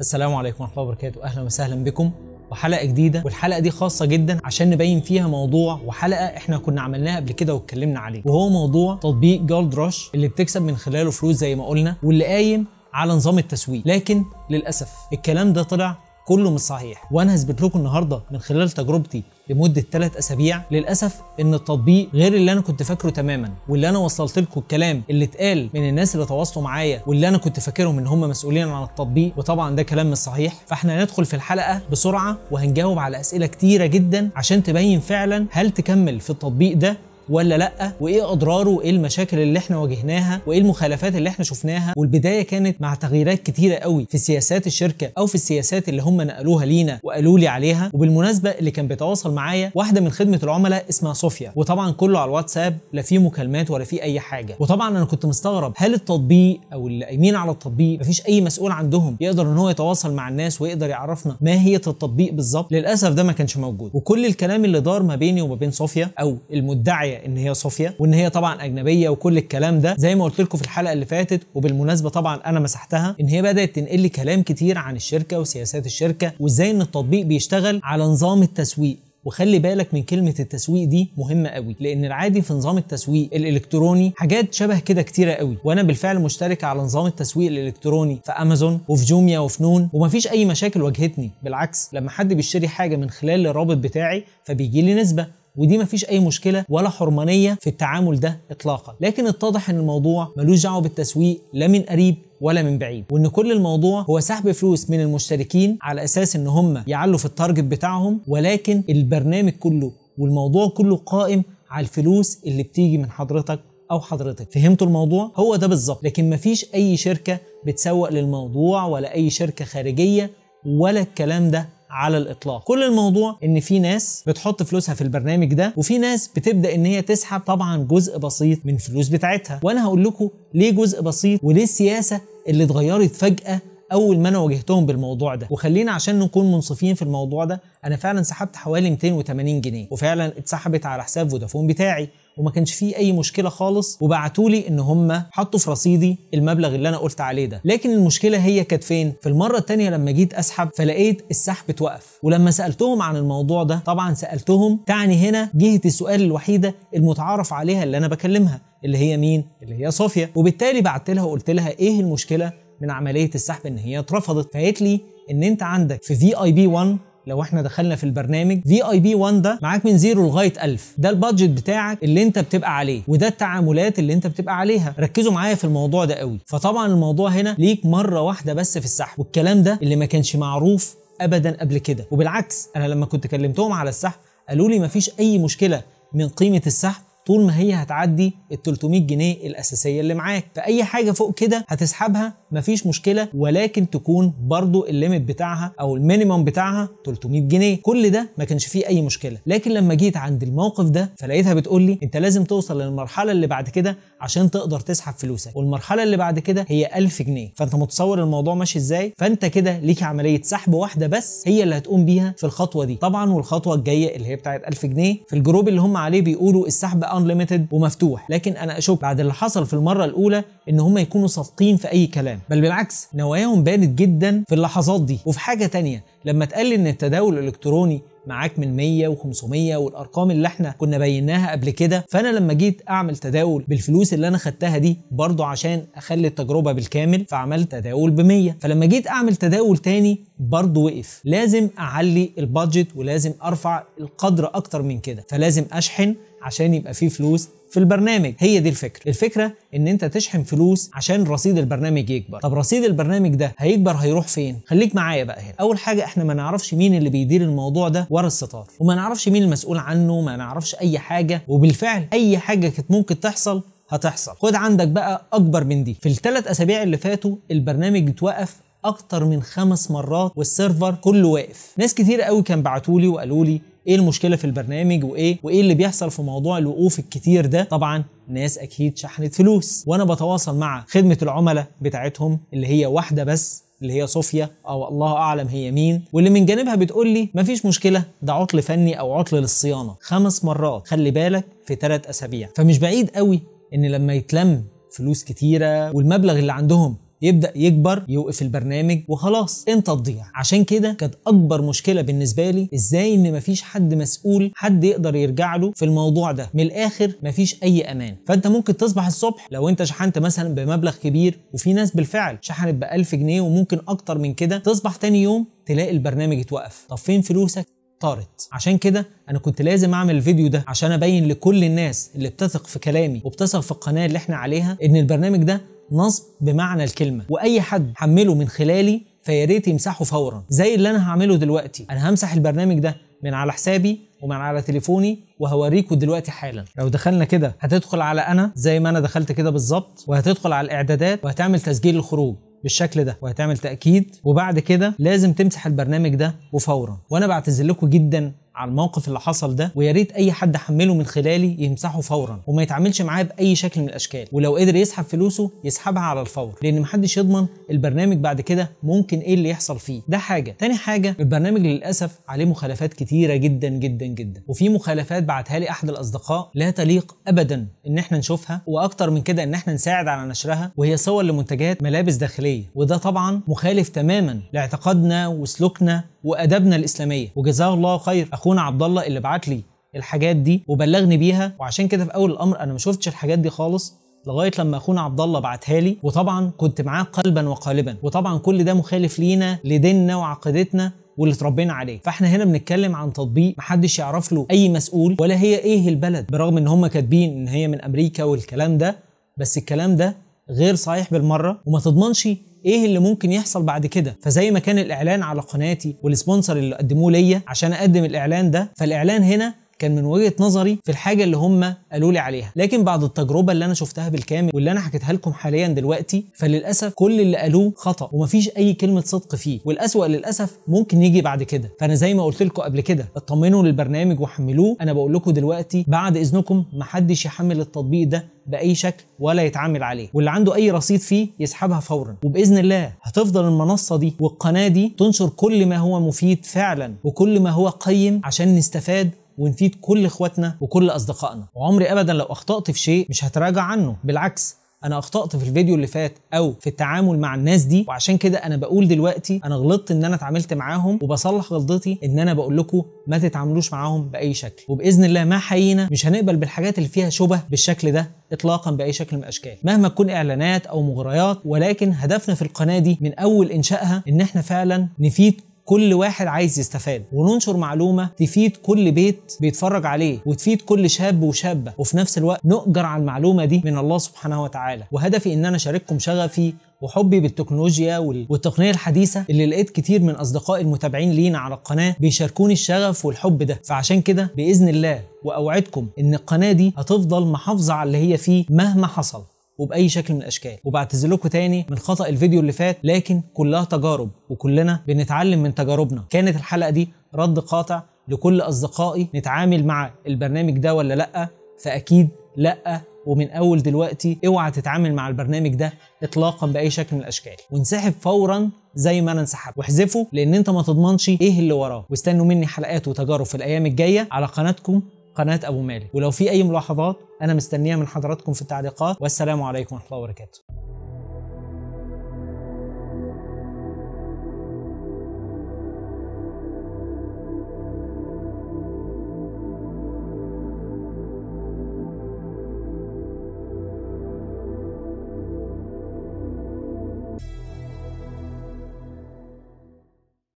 السلام عليكم ورحمه الله وبركاته اهلا وسهلا بكم وحلقه جديده والحلقه دي خاصه جدا عشان نبين فيها موضوع وحلقه احنا كنا عملناها قبل كده واتكلمنا عليه وهو موضوع تطبيق جولد رش اللي بتكسب من خلاله فلوس زي ما قلنا واللي قايم على نظام التسويق لكن للاسف الكلام ده طلع كله مش صحيح وانا هثبت لكم النهارده من خلال تجربتي لمده 3 اسابيع للاسف ان التطبيق غير اللي انا كنت فاكره تماما واللي انا وصلت لكم الكلام اللي اتقال من الناس اللي تواصلوا معايا واللي انا كنت فاكرهم ان هم مسؤولين عن التطبيق وطبعا ده كلام مش صحيح فاحنا هندخل في الحلقه بسرعه وهنجاوب على اسئله كتيره جدا عشان تبين فعلا هل تكمل في التطبيق ده ولا لا وايه اضراره وايه المشاكل اللي احنا واجهناها وايه المخالفات اللي احنا شفناها والبدايه كانت مع تغييرات كتيره قوي في سياسات الشركه او في السياسات اللي هم نقلوها لينا وقالوا لي عليها وبالمناسبه اللي كان بيتواصل معايا واحده من خدمه العملاء اسمها صوفيا وطبعا كله على الواتساب لا في مكالمات ولا في اي حاجه وطبعا انا كنت مستغرب هل التطبيق او اللي قايمين على التطبيق مفيش اي مسؤول عندهم يقدر ان هو يتواصل مع الناس ويقدر يعرفنا ماهيه التطبيق بالظبط للاسف ده ما كانش موجود وكل الكلام اللي دار ما بيني وما بين صوفيا او المدعيه ان هي صوفيا وان هي طبعا اجنبيه وكل الكلام ده زي ما قلت لكم في الحلقه اللي فاتت وبالمناسبه طبعا انا مسحتها ان هي بدات تنقل لي كلام كتير عن الشركه وسياسات الشركه وازاي ان التطبيق بيشتغل على نظام التسويق وخلي بالك من كلمة التسويق دي مهمة قوي لأن العادي في نظام التسويق الإلكتروني حاجات شبه كده كتيرة قوي وأنا بالفعل مشترك على نظام التسويق الإلكتروني في أمازون وفي جوميا وفي نون ومفيش أي مشاكل واجهتني بالعكس لما حد بيشتري حاجة من خلال الرابط بتاعي فبيجي لي نسبة ودي مفيش اي مشكله ولا حرمانيه في التعامل ده اطلاقا لكن اتضح ان الموضوع ملوش دعوه بالتسويق لا من قريب ولا من بعيد وان كل الموضوع هو سحب فلوس من المشتركين على اساس ان هم يعلوا في التارجت بتاعهم ولكن البرنامج كله والموضوع كله قائم على الفلوس اللي بتيجي من حضرتك او حضرتك فهمتوا الموضوع هو ده بالظبط لكن مفيش اي شركه بتسوق للموضوع ولا اي شركه خارجيه ولا الكلام ده على الاطلاق كل الموضوع ان في ناس بتحط فلوسها في البرنامج ده وفي ناس بتبدا ان هي تسحب طبعا جزء بسيط من فلوس بتاعتها وانا هقول لكم ليه جزء بسيط وليه السياسه اللي اتغيرت فجاه اول ما انا واجهتهم بالموضوع ده وخلينا عشان نكون منصفين في الموضوع ده انا فعلا سحبت حوالي 280 جنيه وفعلا اتسحبت على حساب فودافون بتاعي وما كانش فيه اي مشكله خالص وبعتوا لي ان هم حطوا في رصيدي المبلغ اللي انا قلت عليه ده لكن المشكله هي كانت فين في المره الثانيه لما جيت اسحب فلقيت السحب اتوقف ولما سالتهم عن الموضوع ده طبعا سالتهم تعني هنا جهه السؤال الوحيده المتعارف عليها اللي انا بكلمها اللي هي مين اللي هي صوفيا وبالتالي بعت لها وقلت لها ايه المشكله من عمليه السحب ان هي اترفضت فقالت لي ان انت عندك في في اي بي 1 لو احنا دخلنا في البرنامج في اي بي 1 ده معاك من 0 لغايه 1000 ده البادجت بتاعك اللي انت بتبقى عليه وده التعاملات اللي انت بتبقى عليها ركزوا معايا في الموضوع ده قوي فطبعا الموضوع هنا ليك مره واحده بس في السحب والكلام ده اللي ما كانش معروف ابدا قبل كده وبالعكس انا لما كنت كلمتهم على السحب قالوا لي مفيش اي مشكله من قيمه السحب طول ما هي هتعدي ال 300 جنيه الاساسيه اللي معاك فاي حاجه فوق كده هتسحبها مفيش مشكله ولكن تكون برضو الليميت بتاعها او المينيمم بتاعها 300 جنيه كل ده ما كانش فيه اي مشكله لكن لما جيت عند الموقف ده فلقيتها بتقول لي انت لازم توصل للمرحله اللي بعد كده عشان تقدر تسحب فلوسك والمرحله اللي بعد كده هي 1000 جنيه فانت متصور الموضوع ماشي ازاي فانت كده ليك عمليه سحب واحده بس هي اللي هتقوم بيها في الخطوه دي طبعا والخطوه الجايه اللي هي بتاعت 1000 جنيه في الجروب اللي هم عليه بيقولوا السحب انليمتد ومفتوح لكن انا اشك بعد اللي حصل في المره الاولى ان هم يكونوا صادقين في اي كلام بل بالعكس نواياهم بانت جدا في اللحظات دي وفي حاجه تانية لما اتقال ان التداول الالكتروني معاك من 100 و500 والارقام اللي احنا كنا بيناها قبل كده فانا لما جيت اعمل تداول بالفلوس اللي انا خدتها دي برضه عشان اخلي التجربه بالكامل فعملت تداول ب 100 فلما جيت اعمل تداول تاني برضه وقف لازم اعلي البادجت ولازم ارفع القدر اكتر من كده فلازم اشحن عشان يبقى فيه فلوس في البرنامج هي دي الفكره الفكره ان انت تشحن فلوس عشان رصيد البرنامج يكبر طب رصيد البرنامج ده هيكبر هيروح فين خليك معايا بقى هنا اول حاجه احنا ما نعرفش مين اللي بيدير الموضوع ده ورا الستار وما نعرفش مين المسؤول عنه ما نعرفش اي حاجه وبالفعل اي حاجه كانت ممكن تحصل هتحصل خد عندك بقى اكبر من دي في الثلاث اسابيع اللي فاتوا البرنامج اتوقف اكتر من خمس مرات والسيرفر كله واقف ناس كتير قوي كان بعتولي وقالوا لي ايه المشكله في البرنامج وايه وايه اللي بيحصل في موضوع الوقوف الكتير ده طبعا ناس اكيد شحنت فلوس وانا بتواصل مع خدمه العملاء بتاعتهم اللي هي واحده بس اللي هي صوفيا او الله اعلم هي مين واللي من جانبها بتقول لي مفيش مشكله ده عطل فني او عطل للصيانه خمس مرات خلي بالك في ثلاث اسابيع فمش بعيد قوي ان لما يتلم فلوس كتيره والمبلغ اللي عندهم يبدا يكبر يوقف البرنامج وخلاص انت تضيع عشان كده كانت اكبر مشكله بالنسبه لي ازاي ان مفيش حد مسؤول حد يقدر يرجع له في الموضوع ده من الاخر مفيش اي امان فانت ممكن تصبح الصبح لو انت شحنت مثلا بمبلغ كبير وفي ناس بالفعل شحنت ب 1000 جنيه وممكن اكتر من كده تصبح تاني يوم تلاقي البرنامج اتوقف طب فين فلوسك طارت عشان كده انا كنت لازم اعمل الفيديو ده عشان ابين لكل الناس اللي بتثق في كلامي وبتثق في القناه اللي احنا عليها ان البرنامج ده نصب بمعنى الكلمه واي حد حمله من خلالي فيا ريت يمسحه فورا زي اللي انا هعمله دلوقتي انا همسح البرنامج ده من على حسابي ومن على تليفوني وهوريكم دلوقتي حالا لو دخلنا كده هتدخل على انا زي ما انا دخلت كده بالظبط وهتدخل على الاعدادات وهتعمل تسجيل الخروج بالشكل ده وهتعمل تاكيد وبعد كده لازم تمسح البرنامج ده وفورا وانا بعتذر لكم جدا على الموقف اللي حصل ده ويا ريت اي حد حمله من خلالي يمسحه فورا وما يتعاملش معاه باي شكل من الاشكال ولو قدر يسحب فلوسه يسحبها على الفور لان محدش يضمن البرنامج بعد كده ممكن ايه اللي يحصل فيه ده حاجه تاني حاجه البرنامج للاسف عليه مخالفات كتيره جدا جدا جدا وفي مخالفات بعتها لي احد الاصدقاء لا تليق ابدا ان احنا نشوفها واكتر من كده ان احنا نساعد على نشرها وهي صور لمنتجات ملابس داخليه وده طبعا مخالف تماما لاعتقادنا وسلوكنا وادابنا الاسلاميه وجزاه الله خير اخونا عبد الله اللي بعت لي الحاجات دي وبلغني بيها وعشان كده في اول الامر انا ما شفتش الحاجات دي خالص لغايه لما اخونا عبد الله بعتها لي وطبعا كنت معاه قلبا وقالبا وطبعا كل ده مخالف لينا لديننا وعقيدتنا واللي اتربينا عليه فاحنا هنا بنتكلم عن تطبيق محدش يعرف له اي مسؤول ولا هي ايه البلد برغم ان هم كاتبين ان هي من امريكا والكلام ده بس الكلام ده غير صحيح بالمره وما تضمنش ايه اللي ممكن يحصل بعد كده فزي ما كان الاعلان على قناتي والسبونسر اللي قدموه ليا عشان اقدم الاعلان ده فالاعلان هنا كان من وجهه نظري في الحاجه اللي هم قالوا لي عليها لكن بعد التجربه اللي انا شفتها بالكامل واللي انا حكيتها لكم حاليا دلوقتي فللاسف كل اللي قالوه خطا ومفيش اي كلمه صدق فيه والاسوأ للاسف ممكن يجي بعد كده فانا زي ما قلت لكم قبل كده اطمنوا للبرنامج وحملوه انا بقول لكم دلوقتي بعد اذنكم محدش يحمل التطبيق ده باي شكل ولا يتعامل عليه واللي عنده اي رصيد فيه يسحبها فورا وباذن الله هتفضل المنصه دي والقناه دي تنشر كل ما هو مفيد فعلا وكل ما هو قيم عشان نستفاد ونفيد كل اخواتنا وكل اصدقائنا وعمري ابدا لو اخطات في شيء مش هتراجع عنه بالعكس انا اخطات في الفيديو اللي فات او في التعامل مع الناس دي وعشان كده انا بقول دلوقتي انا غلطت ان انا اتعاملت معاهم وبصلح غلطتي ان انا بقول لكم ما تتعاملوش معاهم باي شكل وباذن الله ما حيينا مش هنقبل بالحاجات اللي فيها شبه بالشكل ده اطلاقا باي شكل من الاشكال مهما تكون اعلانات او مغريات ولكن هدفنا في القناه دي من اول انشائها ان احنا فعلا نفيد كل واحد عايز يستفاد وننشر معلومه تفيد كل بيت بيتفرج عليه وتفيد كل شاب وشابه وفي نفس الوقت نؤجر على المعلومه دي من الله سبحانه وتعالى وهدفي ان انا اشارككم شغفي وحبي بالتكنولوجيا والتقنيه الحديثه اللي لقيت كتير من اصدقائي المتابعين لينا على القناه بيشاركوني الشغف والحب ده فعشان كده باذن الله واوعدكم ان القناه دي هتفضل محافظه على اللي هي فيه مهما حصل وباي شكل من الاشكال وبعتذر لكم تاني من خطا الفيديو اللي فات لكن كلها تجارب وكلنا بنتعلم من تجاربنا كانت الحلقه دي رد قاطع لكل اصدقائي نتعامل مع البرنامج ده ولا لا فاكيد لا ومن اول دلوقتي اوعى تتعامل مع البرنامج ده اطلاقا باي شكل من الاشكال وانسحب فورا زي ما انا انسحبت واحذفه لان انت ما تضمنش ايه اللي وراه واستنوا مني حلقات وتجارب في الايام الجايه على قناتكم قناه ابو مالك ولو في اي ملاحظات انا مستنيها من حضراتكم في التعليقات والسلام عليكم ورحمه الله وبركاته